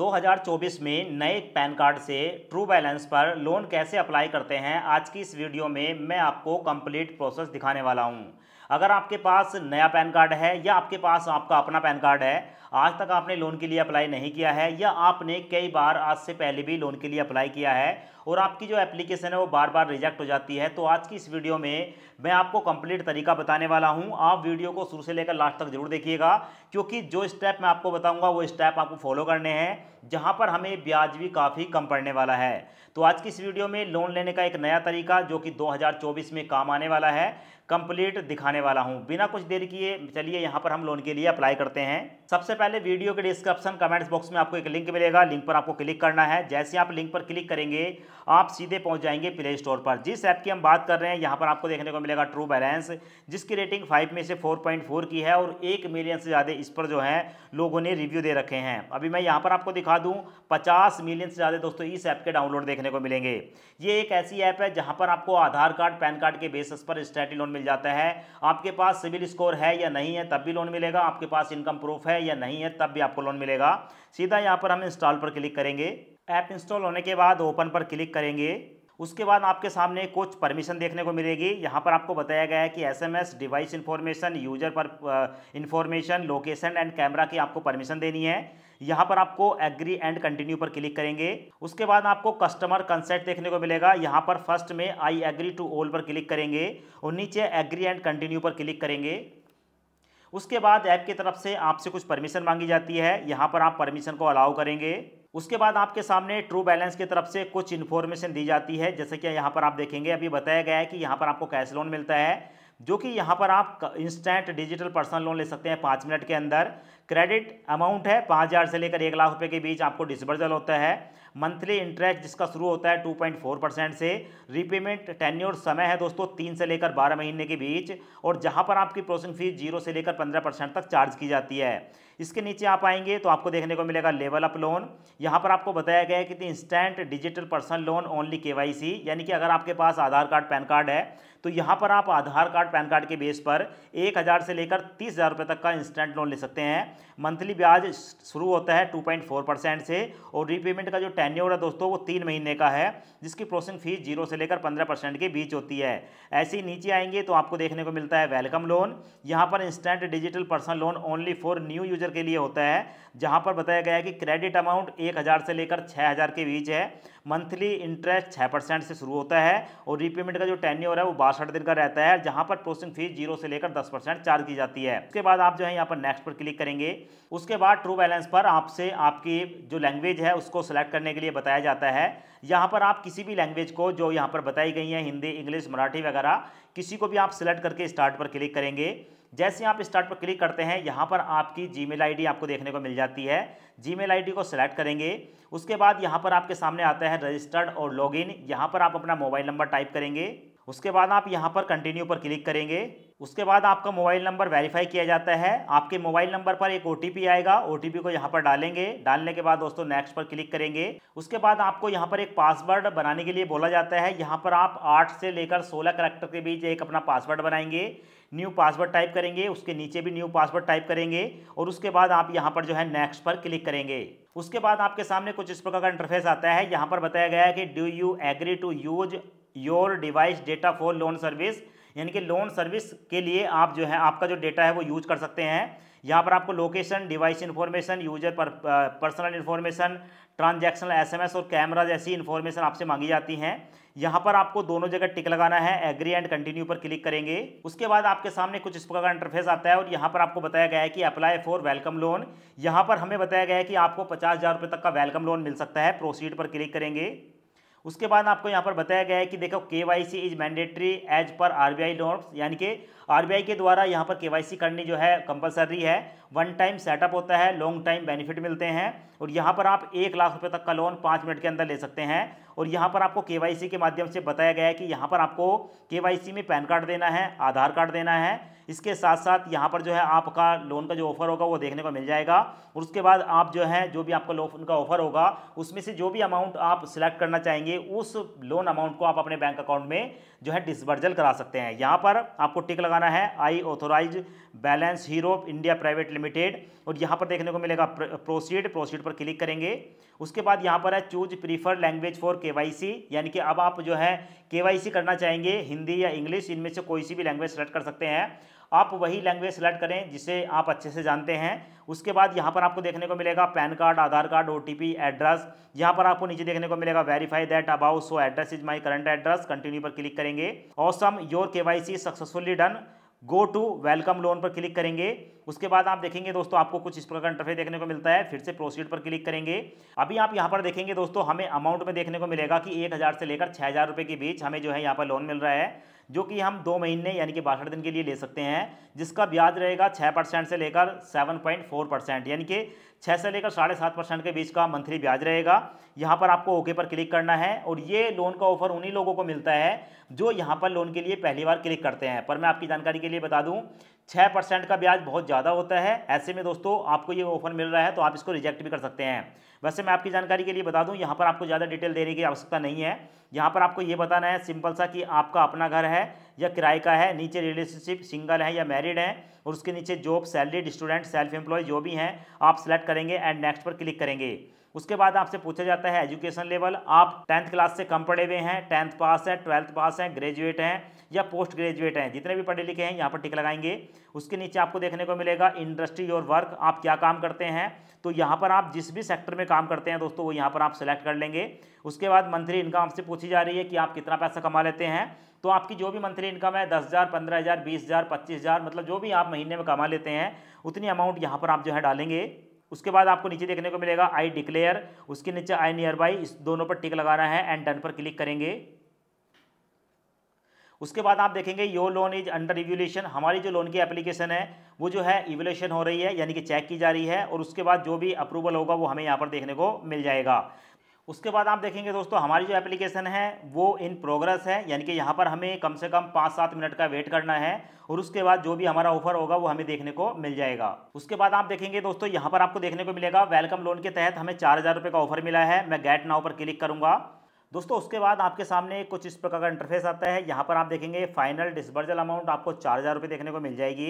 2024 में नए PAN card से ट्रू बैलेंस पर लोन कैसे अप्लाई करते हैं आज की इस वीडियो में मैं आपको कंप्लीट प्रोसेस दिखाने वाला हूं अगर आपके पास नया पैन कार्ड है या आपके पास आपका अपना पैन कार्ड है आज तक आपने लोन के लिए अप्लाई नहीं किया है या आपने कई बार आज से पहले भी लोन के लिए अप्लाई किया है और आपकी जो एप्लीकेशन है वो बार बार रिजेक्ट हो जाती है तो आज की इस वीडियो में मैं आपको कंप्लीट तरीका बताने वाला हूं आप वीडियो को शुरू से लेकर लास्ट तक जरूर देखिएगा क्योंकि जो स्टेप मैं आपको बताऊंगा वो स्टेप आपको फॉलो करने हैं जहां पर हमें ब्याज भी काफ़ी कम पड़ने वाला है तो आज की इस वीडियो में लोन लेने का एक नया तरीका जो कि 2024 में काम आने वाला है कंप्लीट दिखाने वाला हूं बिना कुछ देर किए चलिए यहां पर हम लोन के लिए अप्लाई करते हैं सबसे पहले वीडियो के डिस्क्रिप्शन कमेंट्स बॉक्स में आपको एक लिंक मिलेगा लिंक पर आपको क्लिक करना है जैसे आप लिंक पर क्लिक करेंगे आप सीधे पहुंच जाएंगे प्ले स्टोर पर जिस ऐप की हम बात कर रहे हैं यहाँ पर आपको देखने को मिलेगा ट्रू बैलेंस जिसकी रेटिंग फाइव में से फोर की है और एक मिलियन से ज़्यादा इस पर जो है लोगों ने रिव्यू दे रखे हैं अभी मैं यहाँ पर आपको दिखा दूँ पचास मिलियन से ज़्यादा दोस्तों इस ऐप के डाउनलोड देखने को मिलेंगे ये एक ऐसी ऐप है जहाँ पर आपको आधार कार्ड पैन कार्ड के बेसिस पर स्टैटी लोन मिल जाता है आपके पास सिविल स्कोर है या नहीं है तब भी लोन मिलेगा आपके पास इनकम प्रूफ है या नहीं है तब भी आपको लोन मिलेगा सीधा यहाँ पर हम इंस्टॉल पर क्लिक करेंगे ऐप इंस्टॉल होने के बाद ओपन पर क्लिक करेंगे उसके बाद आपके सामने कुछ परमिशन देखने को मिलेगी यहाँ पर आपको बताया गया है कि एसएमएस डिवाइस इन्फॉर्मेशन यूजर पर इन्फॉर्मेशन लोकेशन एंड कैमरा की आपको परमिशन देनी है यहाँ पर आपको एग्री एंड कंटिन्यू पर क्लिक करेंगे उसके बाद आपको कस्टमर कंसेंट देखने को मिलेगा यहाँ पर फर्स्ट में आई एग्री टू ऑल पर क्लिक करेंगे और नीचे एग्री एंड कंटिन्यू पर क्लिक करेंगे उसके बाद ऐप की तरफ से आपसे कुछ परमिशन मांगी जाती है यहाँ पर आप परमिशन को अलाउ करेंगे उसके बाद आपके सामने ट्रू बैलेंस की तरफ से कुछ इन्फॉर्मेशन दी जाती है जैसे कि यहाँ पर आप देखेंगे अभी बताया गया है कि यहाँ पर आपको कैश लोन मिलता है जो कि यहाँ पर आप इंस्टेंट डिजिटल पर्सनल लोन ले सकते हैं पाँच मिनट के अंदर क्रेडिट अमाउंट है पाँच हज़ार से लेकर एक लाख रुपए के बीच आपको डिसबर्जल होता है मंथली इंटरेस्ट जिसका शुरू होता है 2.4 परसेंट से रीपेमेंट टेन्योर समय है दोस्तों तीन से लेकर बारह महीने के बीच और जहां पर आपकी प्रोसेसिंग फीस जीरो से लेकर पंद्रह परसेंट तक चार्ज की जाती है इसके नीचे आप आएंगे तो आपको देखने को मिलेगा लेवल अप लोन यहाँ पर आपको बताया गया है कि instant digital personal loan only के यानी कि अगर आपके पास आधार कार्ड पैन कार्ड है तो यहाँ पर आप आधार कार्ड पैन कार्ड के बेस पर एक हज़ार से लेकर तीस हज़ार रुपये तक का इंस्टेंट लोन ले सकते हैं मंथली ब्याज शुरू होता है 2.4 परसेंट से और रीपेमेंट का जो टेन्योर है दोस्तों वो तीन महीने का है जिसकी प्रोसेसिंग फीस जीरो से लेकर पंद्रह परसेंट के बीच होती है ऐसे ही नीचे आएंगे तो आपको देखने को मिलता है वेलकम लोन यहाँ पर instant digital personal loan only for new user के लिए होता है जहाँ पर बताया गया है कि क्रेडिट अमाउंट एक हज़ार से लेकर छः हज़ार के बीच है मंथली इंटरेस्ट छः परसेंट से शुरू होता है और रीपेमेंट का जो टेन्योर है वो बासठ दिन का रहता है जहाँ पर प्रोसेसिंग फीस जीरो से लेकर दस परसेंट चार्ज की जाती है उसके बाद आप जो है यहाँ पर नेक्स्ट पर क्लिक करेंगे देंगे उसके बाद ट्रू बैलेंस पर आपसे आपकी जो लैंग्वेज है उसको सेलेक्ट करने के लिए बताया जाता है यहाँ पर आप किसी भी लैंग्वेज को जो यहाँ पर बताई गई है हिंदी इंग्लिश मराठी वगैरह किसी को भी आप सेलेक्ट करके स्टार्ट पर क्लिक करेंगे जैसे आप स्टार्ट पर क्लिक करते हैं यहाँ पर आपकी जी मेल आपको देखने को मिल जाती है जी मेल को सिलेक्ट करेंगे उसके बाद यहाँ पर आपके सामने आता है रजिस्टर्ड और लॉग इन पर आप अपना मोबाइल नंबर टाइप करेंगे उसके बाद आप यहाँ पर कंटिन्यू पर क्लिक करेंगे उसके बाद आपका मोबाइल नंबर वेरीफाई किया जाता है आपके मोबाइल नंबर पर एक ओ आएगा ओ को यहाँ पर डालेंगे डालने के बाद दोस्तों नेक्स्ट पर क्लिक करेंगे उसके बाद आपको यहाँ पर एक पासवर्ड बनाने के लिए बोला जाता है यहाँ पर आप आठ से लेकर सोलह करेक्टर के बीच एक अपना पासवर्ड बनाएंगे न्यू पासवर्ड टाइप करेंगे उसके नीचे भी न्यू पासवर्ड टाइप करेंगे और उसके बाद आप यहाँ पर जो है नेक्स्ट पर क्लिक करेंगे उसके बाद आपके सामने कुछ इस प्रकार का इंटरफेस आता है यहाँ पर बताया गया है कि do you agree to use your device data for loan service यानी कि लोन सर्विस के लिए आप जो है आपका जो डेटा है वो यूज कर सकते हैं यहाँ पर आपको लोकेशन डिवाइस इन्फॉर्मेशन यूजर पर पर्सनल इन्फॉर्मेशन ट्रांजैक्शनल एसएमएस और कैमरा जैसी इन्फॉर्मेशन आपसे मांगी जाती हैं यहाँ पर आपको दोनों जगह टिक लगाना है एग्री एंड कंटिन्यू पर क्लिक करेंगे उसके बाद आपके सामने कुछ इस प्रकार का इंटरफेस आता है और यहाँ पर आपको बताया गया है कि अप्लाई फॉर वेलकम लोन यहाँ पर हमें बताया गया है कि आपको पचास हज़ार रुपये तक का वेलकम लोन मिल सकता है प्रोसीड पर क्लिक करेंगे उसके बाद आपको यहाँ पर बताया गया है कि देखो K Y C is mandatory as per R B I norms यानी कि आर बी आई के द्वारा यहाँ पर के वाई सी करनी जो है कंपलसरी है वन टाइम सेटअप होता है लॉन्ग टाइम बेनिफिट मिलते हैं और यहाँ पर आप एक लाख रुपये तक का लोन पाँच मिनट के अंदर ले सकते हैं और यहाँ पर आपको के के माध्यम से बताया गया है कि यहाँ पर आपको के में पैन कार्ड देना है आधार कार्ड देना है इसके साथ साथ यहाँ पर जो है आपका लोन का जो ऑफर होगा वो देखने को मिल जाएगा और उसके बाद आप जो है जो भी आपका लोन का ऑफर होगा उसमें से जो भी अमाउंट आप सिलेक्ट करना चाहेंगे उस लोन अमाउंट को आप अपने बैंक अकाउंट में जो है डिसबर्जल करा सकते हैं यहाँ पर आपको टिक लगाना है I authorise Balance Hero India private limited और यहाँ पर देखने को मिलेगा प्रोसीड प्रोसीड पर क्लिक करेंगे उसके बाद यहाँ पर है चूज प्रीफर लैंग्वेज फॉर के यानी कि अब आप जो है के करना चाहेंगे हिंदी या इंग्लिश इनमें से कोई सी भी लैंग्वेज सेलेक्ट कर सकते हैं आप वही लैंग्वेज सेलेक्ट करें जिसे आप अच्छे से जानते हैं उसके बाद यहाँ पर आपको देखने को मिलेगा पैन कार्ड आधार कार्ड ओ एड्रेस यहाँ पर आपको नीचे देखने को मिलेगा verify that above so address is my current address continue पर क्लिक करेंगे awesome your KYC successfully done go to welcome loan पर क्लिक करेंगे उसके बाद आप देखेंगे दोस्तों आपको कुछ इस प्रकार का इंटरफेस देखने को मिलता है फिर से प्रोसीड पर क्लिक करेंगे अभी आप यहाँ पर देखेंगे दोस्तों हमें अमाउंट में देखने को मिलेगा कि एक से लेकर छः के बीच हमें जो है यहाँ पर लोन मिल रहा है जो कि हम दो महीने यानी कि बासठ दिन के लिए ले सकते हैं जिसका ब्याज रहेगा छः परसेंट से लेकर सेवन पॉइंट फोर परसेंट यानी कि छः से लेकर साढ़े सात परसेंट के बीच का मंथली ब्याज रहेगा यहाँ पर आपको ओके पर क्लिक करना है और ये लोन का ऑफर उन्हीं लोगों को मिलता है जो यहाँ पर लोन के लिए पहली बार क्लिक करते हैं पर मैं आपकी जानकारी के लिए बता दूँ छः परसेंट का ब्याज बहुत ज़्यादा होता है ऐसे में दोस्तों आपको ये ऑफर मिल रहा है तो आप इसको रिजेक्ट भी कर सकते हैं वैसे मैं आपकी जानकारी के लिए बता दूं यहाँ पर आपको ज़्यादा डिटेल देने की आवश्यकता नहीं है यहाँ पर आपको ये बताना है सिंपल सा कि आपका अपना घर है या किराए का है नीचे रिलेशनशिप सिंगल है या मैरिड है और उसके नीचे job salaried student self employ जो भी हैं आप सेलेक्ट करेंगे एंड नेक्स्ट पर क्लिक करेंगे उसके बाद आपसे पूछा जाता है एजुकेशन लेवल आप टेंथ क्लास से कम पढ़े हुए हैं टेंथ पास हैं ट्वेल्थ पास हैं ग्रेजुएट हैं या पोस्ट ग्रेजुएट हैं जितने भी पढ़े लिखे हैं यहाँ पर टिक लगाएंगे उसके नीचे आपको देखने को मिलेगा इंडस्ट्री और वर्क आप क्या काम करते हैं तो यहाँ पर आप जिस भी सेक्टर में काम करते हैं दोस्तों वो यहाँ पर आप सेलेक्ट कर लेंगे उसके बाद मंथली इनकम आपसे पूछी जा रही है कि आप कितना पैसा कमा लेते हैं तो आपकी जो भी मंथली इनकम है दस हज़ार पंद्रह हज़ार बीस हज़ार पच्चीस हज़ार मतलब जो भी आप महीने में कमा लेते हैं उतनी अमाउंट यहाँ पर आप जो है डालेंगे उसके बाद आपको नीचे देखने को मिलेगा आई डिक्लेयर उसके नीचे आई नियर बाई इस दोनों पर टिक लगाना है एंड डन पर क्लिक करेंगे उसके बाद आप देखेंगे your loan is under revaluation हमारी जो लोन की एप्लीकेशन है वो जो है इवोल्यूशन हो रही है यानी कि चेक की जा रही है और उसके बाद जो भी अप्रूवल होगा वो हमें यहाँ पर देखने को मिल जाएगा उसके बाद आप देखेंगे दोस्तों हमारी जो एप्लीकेशन है वो इन प्रोग्रेस है यानी कि यहाँ पर हमें कम से कम पाँच सात मिनट का वेट करना है और उसके बाद जो भी हमारा ऑफर होगा वो हमें देखने को मिल जाएगा उसके बाद आप देखेंगे दोस्तों यहाँ पर आपको देखने को मिलेगा वेलकम लोन के तहत हमें चार हज़ार रुपये का ऑफर मिला है मैं गेट नाव पर क्लिक करूँगा दोस्तों उसके बाद आपके सामने कुछ इस प्रकार का इंटरफेस आता है यहाँ पर आप देखेंगे फाइनल डिस्बर्जल अमाउंट आपको चार हज़ार रुपये देखने को मिल जाएगी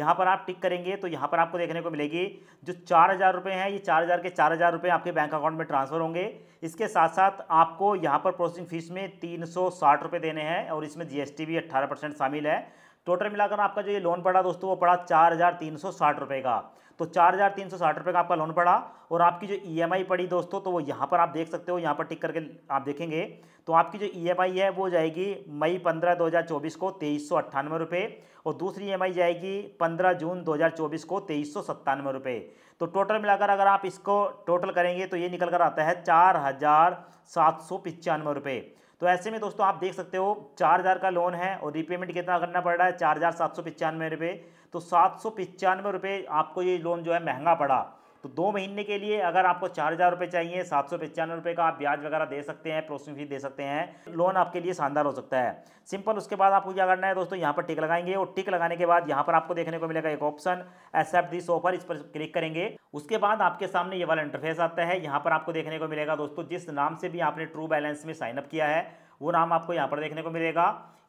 यहाँ पर आप टिक करेंगे तो यहाँ पर आपको देखने को मिलेगी जो चार हज़ार रुपये हैं ये चार हज़ार के चार हज़ार रुपये आपके बैंक अकाउंट में ट्रांसफ़र होंगे इसके साथ साथ आपको यहाँ पर प्रोसेसिंग फ़ीस में तीन सौ साठ रुपये देने हैं और इसमें जीएसटी भी अट्ठारह परसेंट शामिल है टोटल मिलाकर आपका जो ये लोन पड़ा दोस्तों वो पड़ा चार हज़ार तीन सौ साठ रुपये का तो चार हज़ार तीन सौ साठ रुपये का आपका लोन पड़ा और आपकी जो ई e पड़ी दोस्तों तो वो यहाँ पर आप देख सकते हो यहाँ पर टिक करके आप देखेंगे तो आपकी जो ई e है वो जाएगी मई पंद्रह दो हज़ार चौबीस को तेईस सौ अट्ठानवे रुपये और दूसरी ई e जाएगी पंद्रह जून दो हज़ार चौबीस को तेईस सौ सत्तानवे रुपये तो टोटल मिलाकर अगर आप इसको टोटल करेंगे तो ये निकल कर आता है चार हज़ार सात सौ पचानवे रुपये तो ऐसे में दोस्तों आप देख सकते हो चार हज़ार का लोन है और रीपेमेंट कितना करना पड़ रहा है चार हज़ार सात सौ पचानवे रुपये तो सात सौ पचानवे रुपये आपको ये लोन जो है महंगा पड़ा तो दो महीने के लिए अगर आपको चार हज़ार रुपये चाहिए सात सौ पचानवे रुपये का आप ब्याज वगैरह दे सकते हैं प्रोसेसिंग फी दे सकते हैं लोन आपके लिए शानदार हो सकता है सिंपल उसके बाद आपको क्या करना है दोस्तों यहाँ पर टिक लगाएंगे और टिक लगाने के बाद यहाँ पर आपको देखने को मिलेगा एक ऑप्शन एक्सेप्ट दिस ऑफर इस पर क्लिक करेंगे उसके बाद आपके सामने ये वाला इंटरफेस आता है यहाँ पर आपको देखने को मिलेगा दोस्तों जिस नाम से भी आपने ट्रू बैलेंस में साइनअप किया है वो नाम आपको यहाँ पर देखने को मिलेगा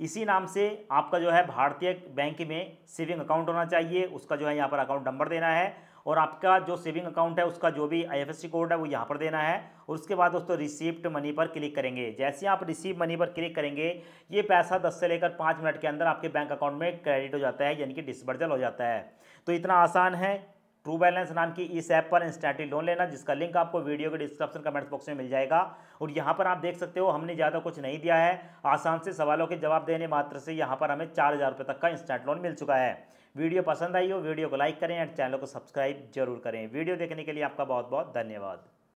इसी नाम से आपका जो है भारतीय बैंक में सेविंग अकाउंट होना चाहिए उसका जो है यहाँ पर अकाउंट नंबर देना है और आपका जो सेविंग अकाउंट है उसका जो भी आईएफएससी कोड है वो यहाँ पर देना है और उसके बाद दोस्तों रिसिप्ट मनी पर क्लिक करेंगे जैसे आप रिसीव मनी पर क्लिक करेंगे ये पैसा दस से लेकर पाँच मिनट के अंदर आपके बैंक अकाउंट में क्रेडिट हो जाता है यानी कि डिसबर्जल हो जाता है तो इतना आसान है ट्रू बैलेंस नाम की इस ऐप पर इंस्टेंटली लोन लेना जिसका लिंक आपको वीडियो के डिस्क्रिप्शन कमेंट्स बॉक्स में मिल जाएगा और यहाँ पर आप देख सकते हो हमने ज़्यादा कुछ नहीं दिया है आसान से सवालों के जवाब देने मात्र से यहाँ पर हमें चार हज़ार रुपये तक का इंस्टेंट लोन मिल चुका है वीडियो पसंद आई हो वीडियो को लाइक करें एंड चैनल को सब्सक्राइब जरूर करें वीडियो देखने के लिए आपका बहुत बहुत धन्यवाद